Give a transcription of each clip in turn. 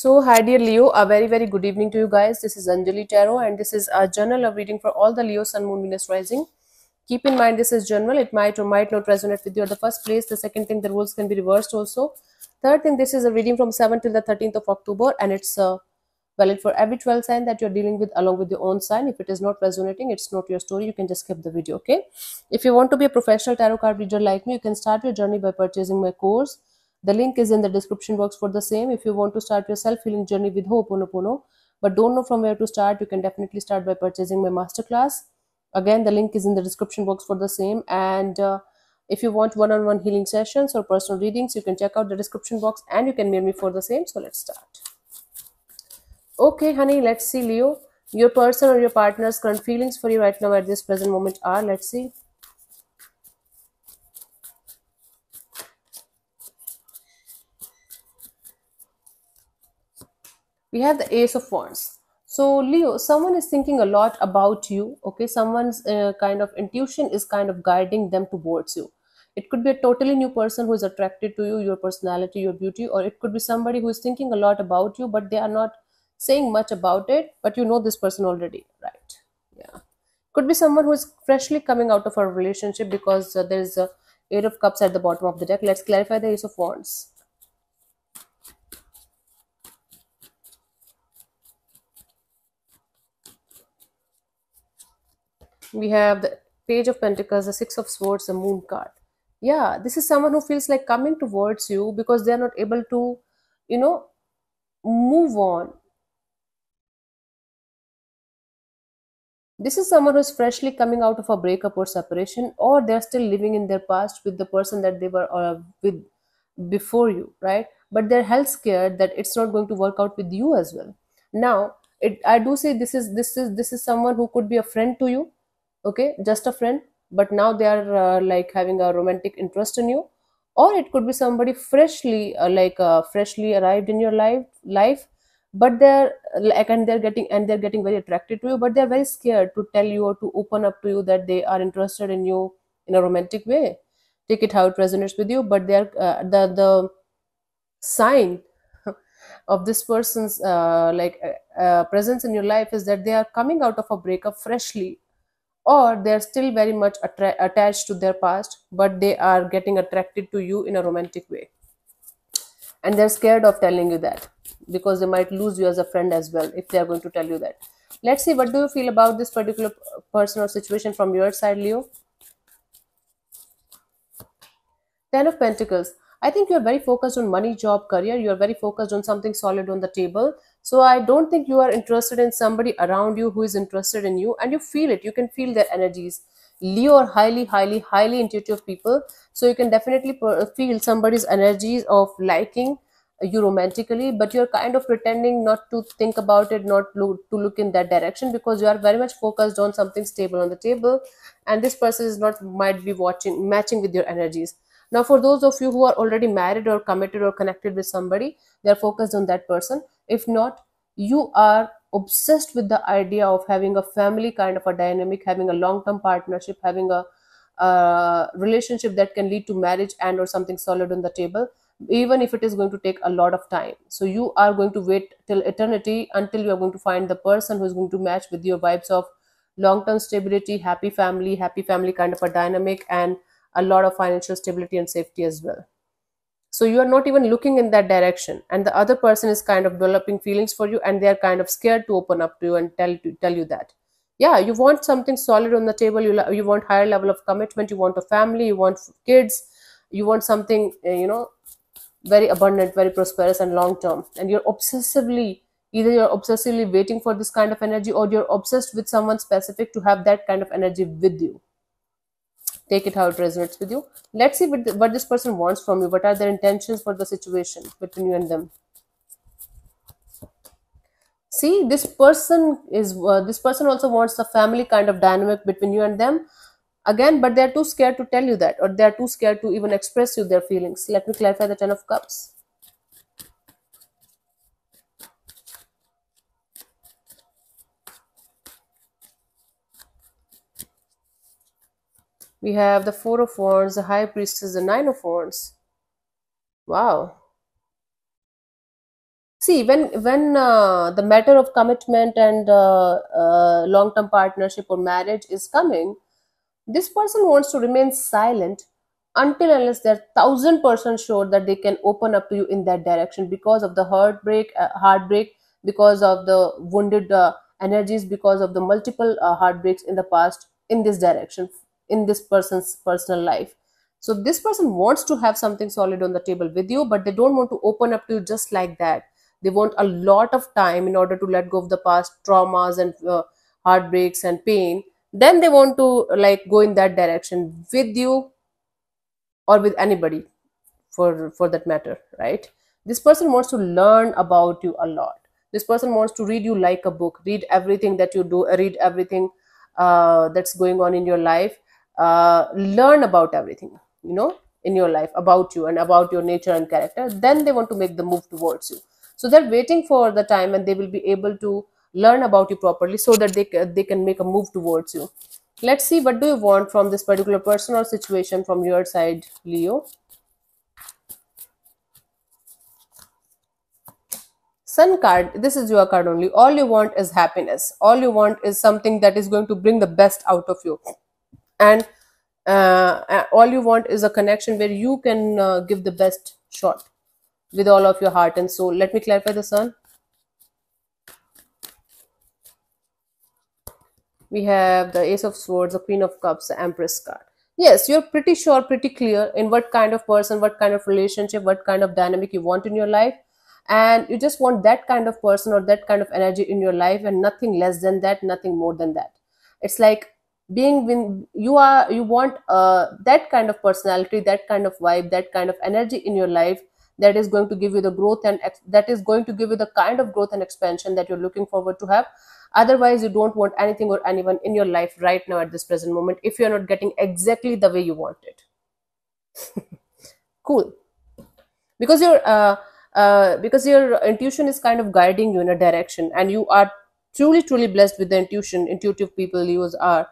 So, hi dear Leo, a very very good evening to you guys. This is Anjali Tarot and this is a journal of reading for all the Leo Sun Moon Venus Rising. Keep in mind this is general, it might or might not resonate with you at the first place. The second thing, the rules can be reversed also. Third thing, this is a reading from 7 till the 13th of October and it's uh, valid for every 12 sign that you're dealing with along with your own sign. If it is not resonating, it's not your story, you can just skip the video, okay? If you want to be a professional tarot card reader like me, you can start your journey by purchasing my course the link is in the description box for the same. If you want to start your self-healing journey with Ho'oponopono but don't know from where to start, you can definitely start by purchasing my masterclass. Again, the link is in the description box for the same. And uh, if you want one-on-one -on -one healing sessions or personal readings, you can check out the description box and you can mail me for the same. So let's start. Okay, honey, let's see Leo. Your person or your partner's current feelings for you right now at this present moment are, let's see. we have the ace of wands so leo someone is thinking a lot about you okay someone's uh, kind of intuition is kind of guiding them towards you it could be a totally new person who is attracted to you your personality your beauty or it could be somebody who is thinking a lot about you but they are not saying much about it but you know this person already right yeah could be someone who is freshly coming out of a relationship because uh, there is a eight of cups at the bottom of the deck let's clarify the ace of wands we have the page of pentacles the six of swords the moon card yeah this is someone who feels like coming towards you because they are not able to you know move on This is someone who's freshly coming out of a breakup or separation, or they're still living in their past with the person that they were uh, with before you, right? But they're hell scared that it's not going to work out with you as well. Now, it, I do say this is this is this is someone who could be a friend to you, okay just a friend but now they are uh, like having a romantic interest in you or it could be somebody freshly uh, like uh, freshly arrived in your life life but they're like uh, and they're getting and they're getting very attracted to you but they're very scared to tell you or to open up to you that they are interested in you in a romantic way take it how it resonates with you but they're uh, the the sign of this person's uh, like uh, presence in your life is that they are coming out of a breakup freshly or they're still very much attra- attached to their past but they are getting attracted to you in a romantic way and they're scared of telling you that because they might lose you as a friend as well if they are going to tell you that let's see what do you feel about this particular person or situation from your side leo ten of pentacles i think you're very focused on money job career you're very focused on something solid on the table so I don't think you are interested in somebody around you who is interested in you and you feel it. You can feel their energies. Leo are highly, highly, highly intuitive people. So you can definitely feel somebody's energies of liking you romantically, but you're kind of pretending not to think about it, not to look in that direction because you are very much focused on something stable on the table. And this person is not, might be watching, matching with your energies. Now, for those of you who are already married or committed or connected with somebody, they are focused on that person. If not, you are obsessed with the idea of having a family kind of a dynamic, having a long term partnership, having a uh, relationship that can lead to marriage and or something solid on the table even if it is going to take a lot of time so you are going to wait till eternity until you are going to find the person who is going to match with your vibes of long term stability happy family happy family kind of a dynamic and a lot of financial stability and safety as well so you are not even looking in that direction and the other person is kind of developing feelings for you and they are kind of scared to open up to you and tell to tell you that yeah you want something solid on the table you you want higher level of commitment you want a family you want kids you want something eh, you know very abundant very prosperous and long term and you're obsessively either you're obsessively waiting for this kind of energy or you're obsessed with someone specific to have that kind of energy with you take it how it resonates with you let's see what, the, what this person wants from you what are their intentions for the situation between you and them see this person is uh, this person also wants a family kind of dynamic between you and them again but they are too scared to tell you that or they are too scared to even express you their feelings let me clarify the ten of cups We have the Four of Wands, the High Priestess, the Nine of Wands. Wow. See, when when uh, the matter of commitment and uh, uh, long-term partnership or marriage is coming, this person wants to remain silent until unless they're thousand percent sure that they can open up to you in that direction because of the heartbreak, uh, heartbreak because of the wounded uh, energies, because of the multiple uh, heartbreaks in the past in this direction in this person's personal life so this person wants to have something solid on the table with you but they don't want to open up to you just like that they want a lot of time in order to let go of the past traumas and uh, heartbreaks and pain then they want to like go in that direction with you or with anybody for for that matter right this person wants to learn about you a lot this person wants to read you like a book read everything that you do read everything uh, that's going on in your life uh, learn about everything you know in your life about you and about your nature and character then they want to make the move towards you so they're waiting for the time and they will be able to learn about you properly so that they, they can make a move towards you let's see what do you want from this particular person or situation from your side leo sun card this is your card only all you want is happiness all you want is something that is going to bring the best out of you and uh, all you want is a connection where you can uh, give the best shot with all of your heart and soul let me clarify the sun we have the ace of swords the queen of cups the empress card yes you're pretty sure pretty clear in what kind of person what kind of relationship what kind of dynamic you want in your life and you just want that kind of person or that kind of energy in your life and nothing less than that nothing more than that it's like being when you are you want uh, that kind of personality that kind of vibe that kind of energy in your life that is going to give you the growth and ex- that is going to give you the kind of growth and expansion that you're looking forward to have otherwise you don't want anything or anyone in your life right now at this present moment if you're not getting exactly the way you want it cool because your uh, uh, because your intuition is kind of guiding you in a direction and you are truly truly blessed with the intuition intuitive people you are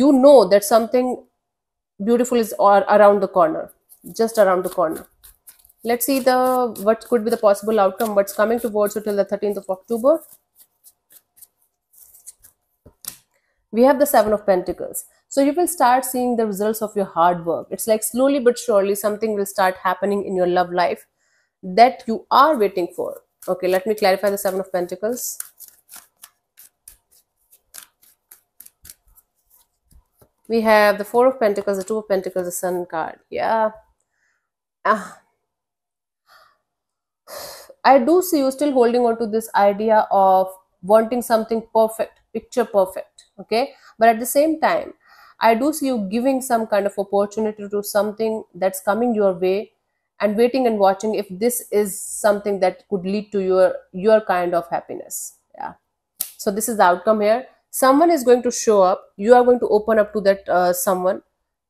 you know that something beautiful is or around the corner just around the corner let's see the what could be the possible outcome what's coming towards you till the 13th of october we have the seven of pentacles so you will start seeing the results of your hard work it's like slowly but surely something will start happening in your love life that you are waiting for okay let me clarify the seven of pentacles we have the four of pentacles the two of pentacles the sun card yeah ah. i do see you still holding on to this idea of wanting something perfect picture perfect okay but at the same time i do see you giving some kind of opportunity to something that's coming your way and waiting and watching if this is something that could lead to your your kind of happiness yeah so this is the outcome here someone is going to show up you are going to open up to that uh, someone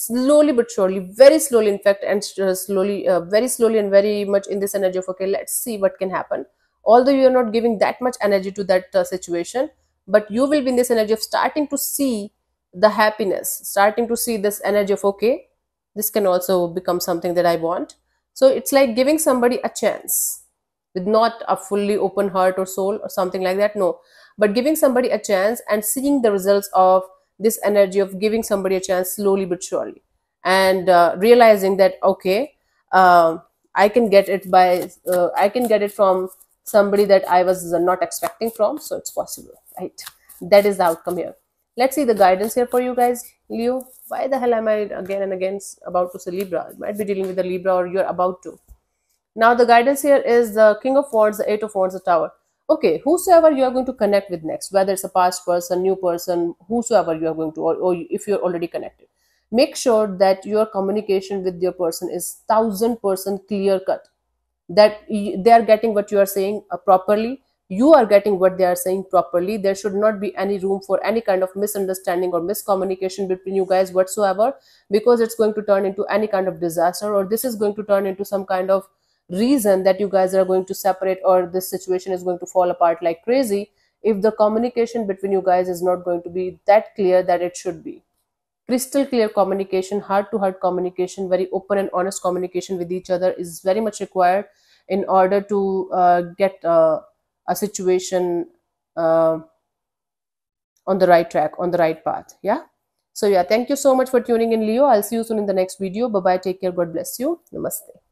slowly but surely very slowly in fact and uh, slowly uh, very slowly and very much in this energy of okay let's see what can happen although you are not giving that much energy to that uh, situation but you will be in this energy of starting to see the happiness starting to see this energy of okay this can also become something that i want so it's like giving somebody a chance with not a fully open heart or soul or something like that no but giving somebody a chance and seeing the results of this energy of giving somebody a chance slowly but surely and uh, realizing that okay uh, i can get it by uh, i can get it from somebody that i was not expecting from so it's possible right that is the outcome here let's see the guidance here for you guys leo why the hell am i again and again about to say libra I might be dealing with a libra or you're about to now the guidance here is the King of Wands, the Eight of Wands, the Tower. Okay, whosoever you are going to connect with next, whether it's a past person, new person, whosoever you are going to, or, or if you're already connected, make sure that your communication with your person is thousand percent clear cut. That they are getting what you are saying uh, properly, you are getting what they are saying properly. There should not be any room for any kind of misunderstanding or miscommunication between you guys whatsoever because it's going to turn into any kind of disaster or this is going to turn into some kind of reason that you guys are going to separate or this situation is going to fall apart like crazy if the communication between you guys is not going to be that clear that it should be crystal clear communication heart to heart communication very open and honest communication with each other is very much required in order to uh, get uh, a situation uh, on the right track on the right path yeah so yeah thank you so much for tuning in leo i'll see you soon in the next video bye bye take care god bless you namaste